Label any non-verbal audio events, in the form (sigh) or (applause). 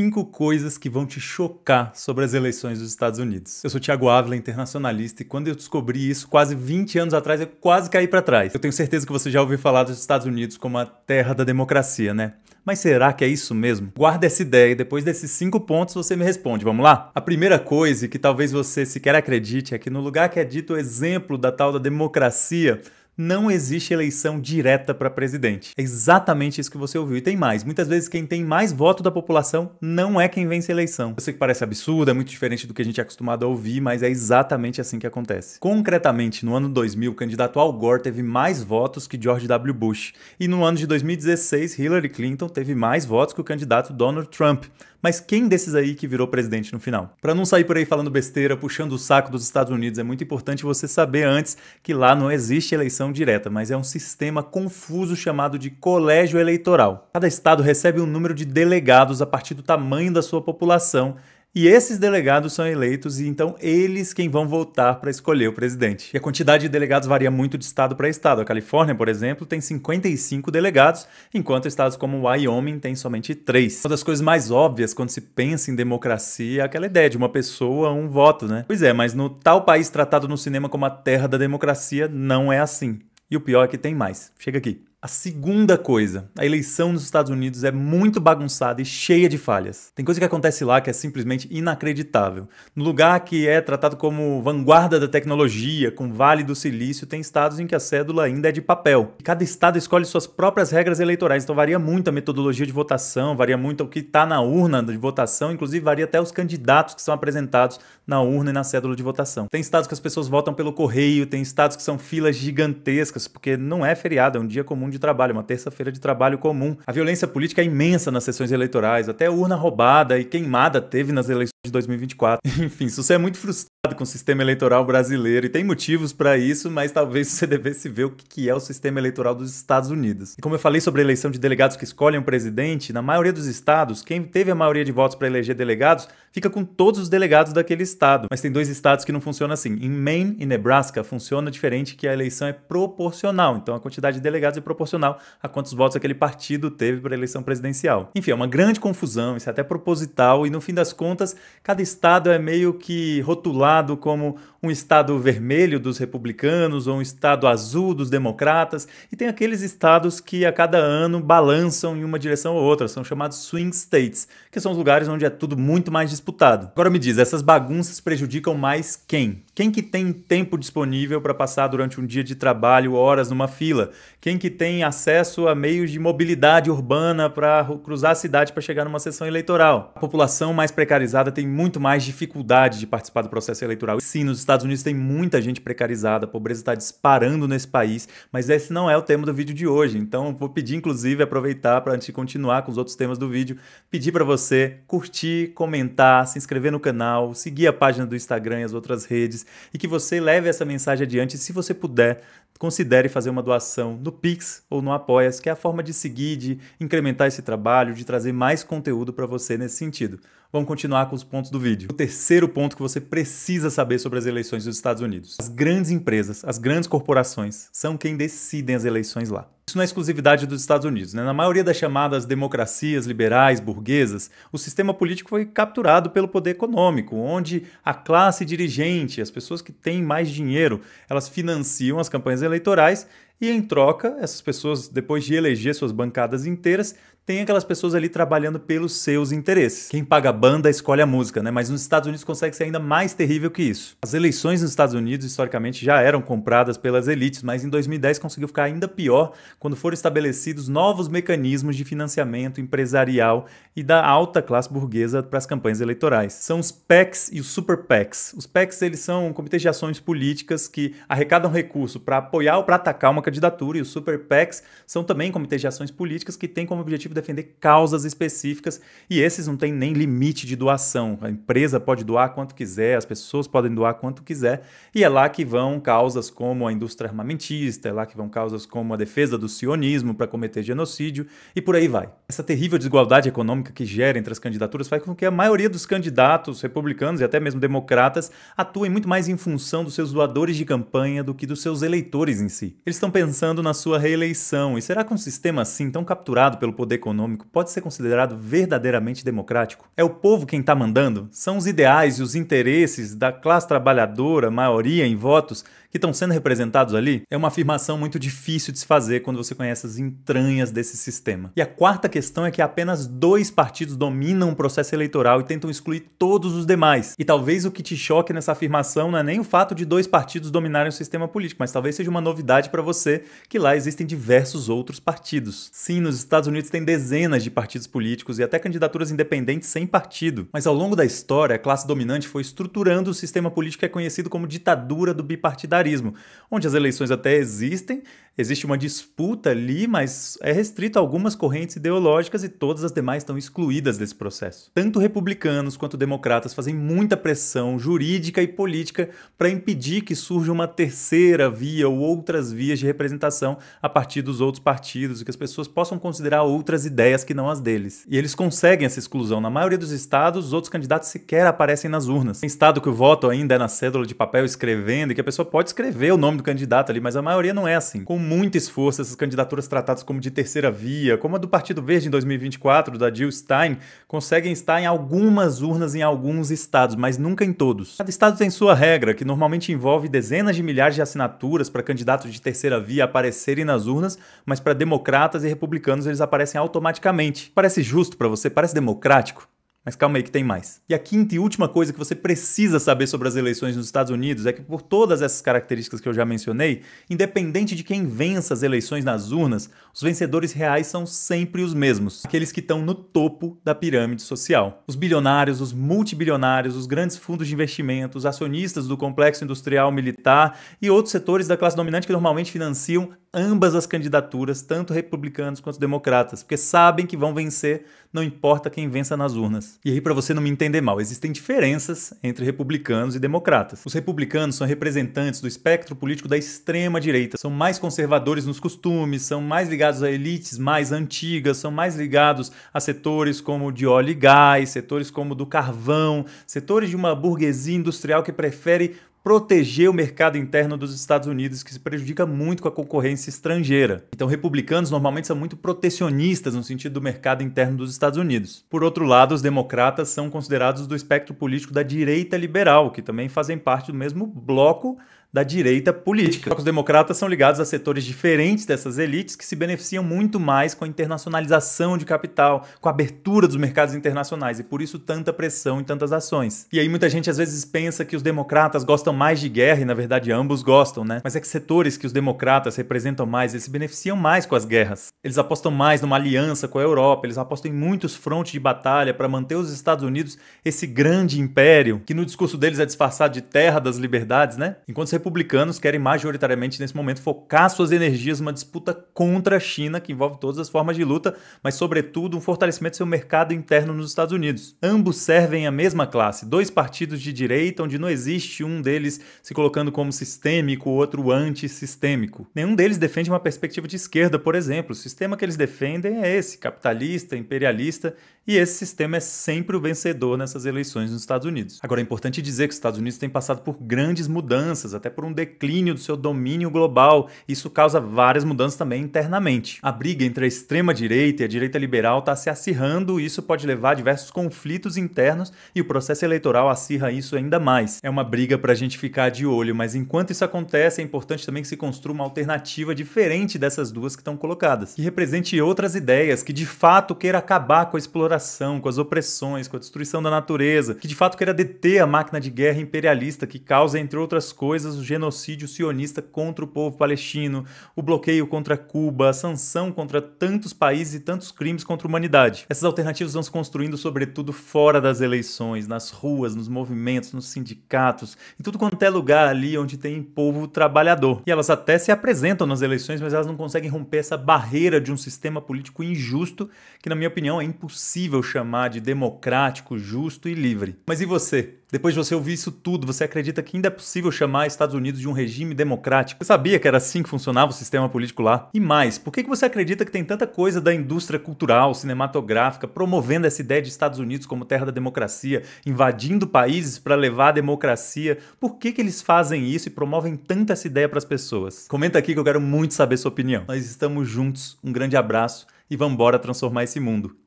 cinco coisas que vão te chocar sobre as eleições dos Estados Unidos. Eu sou Tiago Ávila, internacionalista, e quando eu descobri isso quase 20 anos atrás, eu quase caí para trás. Eu tenho certeza que você já ouviu falar dos Estados Unidos como a terra da democracia, né? Mas será que é isso mesmo? Guarda essa ideia e depois desses cinco pontos você me responde, vamos lá? A primeira coisa, e que talvez você sequer acredite, é que no lugar que é dito o exemplo da tal da democracia, não existe eleição direta para presidente. É exatamente isso que você ouviu. E tem mais. Muitas vezes quem tem mais voto da população não é quem vence a eleição. Eu sei que parece absurdo, é muito diferente do que a gente é acostumado a ouvir, mas é exatamente assim que acontece. Concretamente, no ano 2000, o candidato Al Gore teve mais votos que George W. Bush. E no ano de 2016, Hillary Clinton teve mais votos que o candidato Donald Trump. Mas quem desses aí que virou presidente no final? Para não sair por aí falando besteira, puxando o saco dos Estados Unidos, é muito importante você saber antes que lá não existe eleição eleição direta, mas é um sistema confuso chamado de colégio eleitoral. Cada estado recebe um número de delegados a partir do tamanho da sua população e esses delegados são eleitos e então eles quem vão votar para escolher o presidente. E a quantidade de delegados varia muito de estado para estado. A Califórnia, por exemplo, tem 55 delegados, enquanto estados como Wyoming tem somente três. Uma das coisas mais óbvias quando se pensa em democracia é aquela ideia de uma pessoa, um voto, né? Pois é, mas no tal país tratado no cinema como a terra da democracia, não é assim. E o pior é que tem mais. Chega aqui. A segunda coisa, a eleição nos Estados Unidos é muito bagunçada e cheia de falhas. Tem coisa que acontece lá que é simplesmente inacreditável. No lugar que é tratado como vanguarda da tecnologia, com Vale do Silício, tem estados em que a cédula ainda é de papel. E cada estado escolhe suas próprias regras eleitorais, então varia muito a metodologia de votação, varia muito o que está na urna de votação, inclusive varia até os candidatos que são apresentados na urna e na cédula de votação. Tem estados que as pessoas votam pelo correio, tem estados que são filas gigantescas, porque não é feriado, é um dia comum de trabalho, uma terça-feira de trabalho comum. A violência política é imensa nas sessões eleitorais, até urna roubada e queimada teve nas eleições de 2024. (laughs) Enfim, se você é muito frustrado com o sistema eleitoral brasileiro e tem motivos para isso, mas talvez você (laughs) devesse ver o que é o sistema eleitoral dos Estados Unidos. E como eu falei sobre a eleição de delegados que escolhem o um presidente, na maioria dos estados, quem teve a maioria de votos para eleger delegados fica com todos os delegados daquele estado. Mas tem dois estados que não funciona assim. Em Maine e Nebraska funciona diferente que a eleição é proporcional, então a quantidade de delegados é proporcional proporcional a quantos votos aquele partido teve para a eleição presidencial. Enfim, é uma grande confusão, isso é até proposital, e no fim das contas, cada estado é meio que rotulado como um estado vermelho dos republicanos ou um estado azul dos democratas, e tem aqueles estados que a cada ano balançam em uma direção ou outra, são chamados swing states, que são os lugares onde é tudo muito mais disputado. Agora me diz, essas bagunças prejudicam mais quem? Quem que tem tempo disponível para passar durante um dia de trabalho horas numa fila? Quem que tem têm acesso a meios de mobilidade urbana para cruzar a cidade para chegar numa sessão eleitoral. A população mais precarizada tem muito mais dificuldade de participar do processo eleitoral. sim, nos Estados Unidos tem muita gente precarizada, a pobreza está disparando nesse país, mas esse não é o tema do vídeo de hoje. Então, vou pedir, inclusive, aproveitar para antes de continuar com os outros temas do vídeo, pedir para você curtir, comentar, se inscrever no canal, seguir a página do Instagram e as outras redes e que você leve essa mensagem adiante. Se você puder, considere fazer uma doação no Pix ou no Apoias, que é a forma de seguir, de incrementar esse trabalho, de trazer mais conteúdo para você nesse sentido. Vamos continuar com os pontos do vídeo. O terceiro ponto que você precisa saber sobre as eleições dos Estados Unidos. As grandes empresas, as grandes corporações são quem decidem as eleições lá. Isso não é exclusividade dos Estados Unidos. Né? Na maioria das chamadas democracias liberais, burguesas, o sistema político foi capturado pelo poder econômico, onde a classe dirigente, as pessoas que têm mais dinheiro, elas financiam as campanhas eleitorais e, em troca, essas pessoas, depois de eleger suas bancadas inteiras, tem aquelas pessoas ali trabalhando pelos seus interesses. Quem paga a banda escolhe a música, né? Mas nos Estados Unidos consegue ser ainda mais terrível que isso. As eleições nos Estados Unidos, historicamente, já eram compradas pelas elites, mas em 2010 conseguiu ficar ainda pior quando foram estabelecidos novos mecanismos de financiamento empresarial e da alta classe burguesa para as campanhas eleitorais. São os PECs e os Super PECs. Os PECs, eles são comitês de ações políticas que arrecadam recurso para apoiar ou para atacar uma candidatura, e os Super PECs são também comitês de ações políticas que têm como objetivo defender causas específicas e esses não tem nem limite de doação. A empresa pode doar quanto quiser, as pessoas podem doar quanto quiser, e é lá que vão causas como a indústria armamentista, é lá que vão causas como a defesa do sionismo para cometer genocídio e por aí vai. Essa terrível desigualdade econômica que gera entre as candidaturas faz com que a maioria dos candidatos republicanos e até mesmo democratas atuem muito mais em função dos seus doadores de campanha do que dos seus eleitores em si. Eles estão pensando na sua reeleição, e será que um sistema assim tão capturado pelo poder econômico econômico pode ser considerado verdadeiramente democrático? É o povo quem está mandando? São os ideais e os interesses da classe trabalhadora, maioria em votos, que estão sendo representados ali? É uma afirmação muito difícil de se fazer quando você conhece as entranhas desse sistema. E a quarta questão é que apenas dois partidos dominam o processo eleitoral e tentam excluir todos os demais. E talvez o que te choque nessa afirmação não é nem o fato de dois partidos dominarem o sistema político, mas talvez seja uma novidade para você que lá existem diversos outros partidos. Sim, nos Estados Unidos tem dezenas de partidos políticos e até candidaturas independentes sem partido. Mas ao longo da história, a classe dominante foi estruturando o sistema político que é conhecido como ditadura do bipartidarismo, onde as eleições até existem, existe uma disputa ali, mas é restrito a algumas correntes ideológicas e todas as demais estão excluídas desse processo. Tanto republicanos quanto democratas fazem muita pressão jurídica e política para impedir que surja uma terceira via ou outras vias de representação a partir dos outros partidos e que as pessoas possam considerar outras ideias que não as deles. E eles conseguem essa exclusão. Na maioria dos estados, os outros candidatos sequer aparecem nas urnas. Tem estado que o voto ainda é na cédula de papel escrevendo e que a pessoa pode escrever o nome do candidato ali, mas a maioria não é assim. Com muito esforço essas candidaturas tratadas como de terceira via, como a do Partido Verde em 2024, da Jill Stein, conseguem estar em algumas urnas em alguns estados, mas nunca em todos. Cada estado tem sua regra, que normalmente envolve dezenas de milhares de assinaturas para candidatos de terceira via aparecerem nas urnas, mas para democratas e republicanos eles aparecem automaticamente. Parece justo para você? Parece democrático? Mas calma aí que tem mais. E a quinta e última coisa que você precisa saber sobre as eleições nos Estados Unidos é que, por todas essas características que eu já mencionei, independente de quem vença as eleições nas urnas, os vencedores reais são sempre os mesmos, aqueles que estão no topo da pirâmide social. Os bilionários, os multibilionários, os grandes fundos de investimento, os acionistas do complexo industrial militar e outros setores da classe dominante que normalmente financiam ambas as candidaturas, tanto republicanos quanto democratas, porque sabem que vão vencer, não importa quem vença nas urnas. E aí, para você não me entender mal, existem diferenças entre republicanos e democratas. Os republicanos são representantes do espectro político da extrema-direita, são mais conservadores nos costumes, são mais ligados a elites mais antigas, são mais ligados a setores como de óleo e gás, setores como do carvão, setores de uma burguesia industrial que prefere proteger o mercado interno dos Estados Unidos, que se prejudica muito com a concorrência estrangeira. Então, republicanos normalmente são muito protecionistas no sentido do mercado interno dos Estados Unidos. Por outro lado, os democratas são considerados do espectro político da direita liberal, que também fazem parte do mesmo bloco, da direita política. Os democratas são ligados a setores diferentes dessas elites que se beneficiam muito mais com a internacionalização de capital, com a abertura dos mercados internacionais e por isso tanta pressão e tantas ações. E aí muita gente às vezes pensa que os democratas gostam mais de guerra e na verdade ambos gostam, né? Mas é que setores que os democratas representam mais, eles se beneficiam mais com as guerras. Eles apostam mais numa aliança com a Europa, eles apostam em muitos frontes de batalha para manter os Estados Unidos esse grande império que no discurso deles é disfarçado de terra das liberdades, né? Enquanto republicanos querem majoritariamente, nesse momento, focar suas energias numa disputa contra a China, que envolve todas as formas de luta, mas, sobretudo, um fortalecimento do seu mercado interno nos Estados Unidos. Ambos servem a mesma classe, dois partidos de direita, onde não existe um deles se colocando como sistêmico, o outro antissistêmico. Nenhum deles defende uma perspectiva de esquerda, por exemplo. O sistema que eles defendem é esse, capitalista, imperialista, e esse sistema é sempre o vencedor nessas eleições nos Estados Unidos. Agora, é importante dizer que os Estados Unidos têm passado por grandes mudanças, até por um declínio do seu domínio global. Isso causa várias mudanças também internamente. A briga entre a extrema-direita e a direita liberal está se acirrando e isso pode levar a diversos conflitos internos e o processo eleitoral acirra isso ainda mais. É uma briga para a gente ficar de olho, mas enquanto isso acontece, é importante também que se construa uma alternativa diferente dessas duas que estão colocadas, que represente outras ideias, que de fato queira acabar com a exploração, com as opressões, com a destruição da natureza, que de fato queira deter a máquina de guerra imperialista que causa, entre outras coisas, o genocídio sionista contra o povo palestino, o bloqueio contra Cuba, a sanção contra tantos países e tantos crimes contra a humanidade. Essas alternativas vão se construindo, sobretudo, fora das eleições, nas ruas, nos movimentos, nos sindicatos, em tudo quanto é lugar ali onde tem povo trabalhador. E elas até se apresentam nas eleições, mas elas não conseguem romper essa barreira de um sistema político injusto, que, na minha opinião, é impossível chamar de democrático, justo e livre. Mas e você? Depois de você ouvir isso tudo, você acredita que ainda é possível chamar Estados Unidos de um regime democrático? Você sabia que era assim que funcionava o sistema político lá? E mais, por que você acredita que tem tanta coisa da indústria cultural, cinematográfica, promovendo essa ideia de Estados Unidos como terra da democracia, invadindo países para levar a democracia? Por que, que eles fazem isso e promovem tanto essa ideia para as pessoas? Comenta aqui que eu quero muito saber sua opinião. Nós estamos juntos, um grande abraço e vamos embora transformar esse mundo.